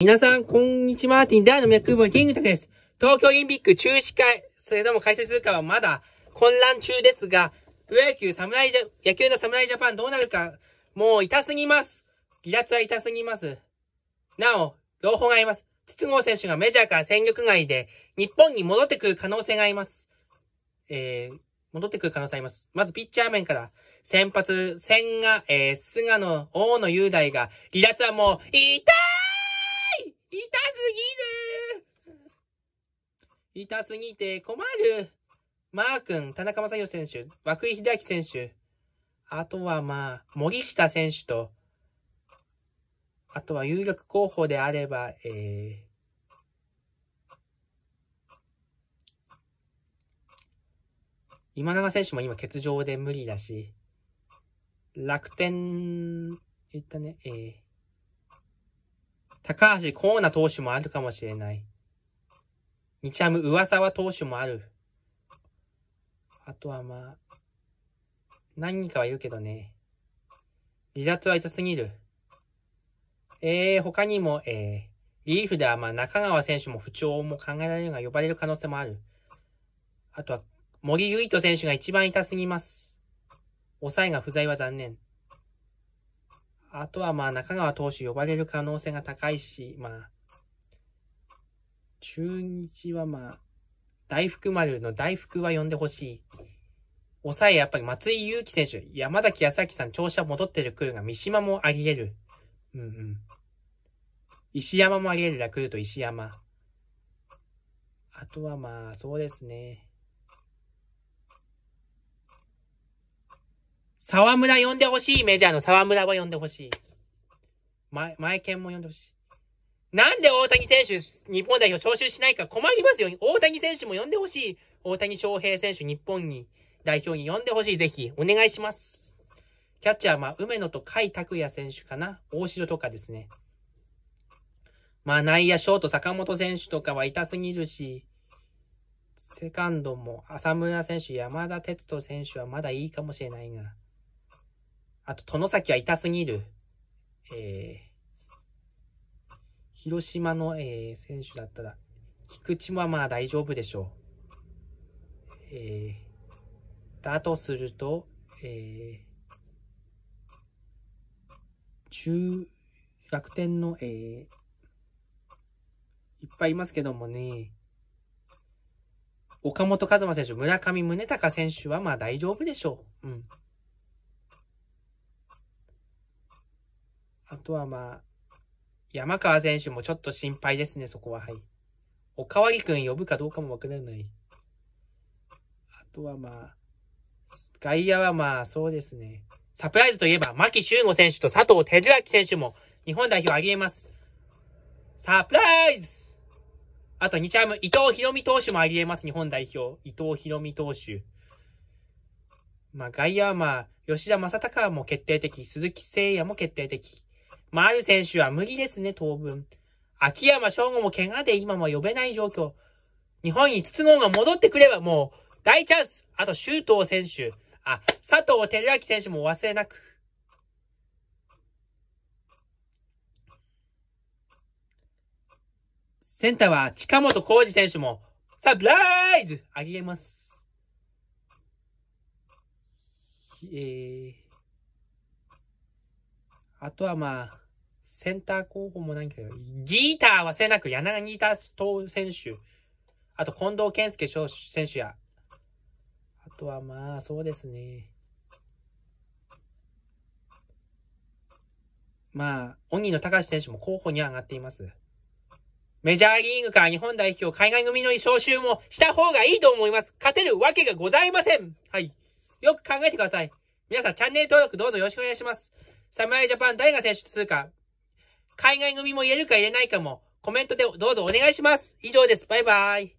皆さん、こんにちは。ティンダーの脈分、キングタクです。東京オリンピック中止会、それとも開催するかはまだ混乱中ですが、プロ野球、侍ジャ、野球の侍ジャパンどうなるか、もう痛すぎます。離脱は痛すぎます。なお、朗報があります。筒香選手がメジャーから戦力外で、日本に戻ってくる可能性があります。えー、戻ってくる可能性あります。まず、ピッチャー面から、先発、千賀、えー、菅野、大野雄大が、離脱はもう、痛い痛すぎる痛すぎて困るマー君、田中正義選手、涌井秀明選手、あとはまあ、森下選手と、あとは有力候補であれば、えー、今永選手も今欠場で無理だし、楽天、言ったね、えー、高橋光な投手もあるかもしれない。日ハム上沢投手もある。あとはまあ、何人かはいるけどね。離脱は痛すぎる。えー、他にも、えー、リーフではまあ中川選手も不調も考えられるが呼ばれる可能性もある。あとは、森唯斗選手が一番痛すぎます。抑えが不在は残念。あとはまあ中川投手呼ばれる可能性が高いし、まあ、中日はまあ、大福丸の大福は呼んでほしい。抑えやっぱり松井裕樹選手、山崎康明さん調子は戻ってるくるが、三島もあり得る。うんうん。石山もあり得るラクルト石山。あとはまあ、そうですね。沢村呼んでほしい。メジャーの沢村は呼んでほしい。前、前剣も呼んでほしい。なんで大谷選手、日本代表招集しないか困りますよ。大谷選手も呼んでほしい。大谷翔平選手、日本に、代表に呼んでほしい。ぜひ、お願いします。キャッチャー、まあ、梅野と甲斐拓也選手かな。大城とかですね。まあ、内野、ショート、坂本選手とかは痛すぎるし、セカンドも、浅村選手、山田哲人選手はまだいいかもしれないが。あと、殿崎は痛すぎる。えー、広島の、えー、選手だったら、菊池はまあ大丈夫でしょう。えー、だとすると、えー、中、楽天の、えー、いっぱいいますけどもね、岡本和真選手、村上宗隆選手はまあ大丈夫でしょう。うん。あとはまあ、山川選手もちょっと心配ですね、そこは。はい。おかわりくん呼ぶかどうかもわからない。あとはまあ、外野はまあ、そうですね。サプライズといえば、牧秀悟選手と佐藤輝明選手も日本代表あり得ます。サプライズあと2チャーム、伊藤博美投手もあり得ます、日本代表。伊藤博美投手。まあ、外野はまあ、吉田正尚も決定的、鈴木誠也も決定的。まル選手は無理ですね、当分。秋山翔吾も怪我で今も呼べない状況。日本に筒香が戻ってくればもう大チャンスあと周東選手。あ、佐藤輝明選手も忘れなく。センターは近本浩二選手もサプライズあげます。えーあとはまあ、センター候補もなか、ギーターはせなく柳ギーター選手、あと近藤健介選手や、あとはまあ、そうですね。まあ、鬼高橋選手も候補に上がっています。メジャーリーグから日本代表海外組の招集もした方がいいと思います。勝てるわけがございません。はい。よく考えてください。皆さんチャンネル登録どうぞよろしくお願いします。侍ジャパン誰が選手通過海外組も入れるか入れないかも、コメントでどうぞお願いします。以上です。バイバイ。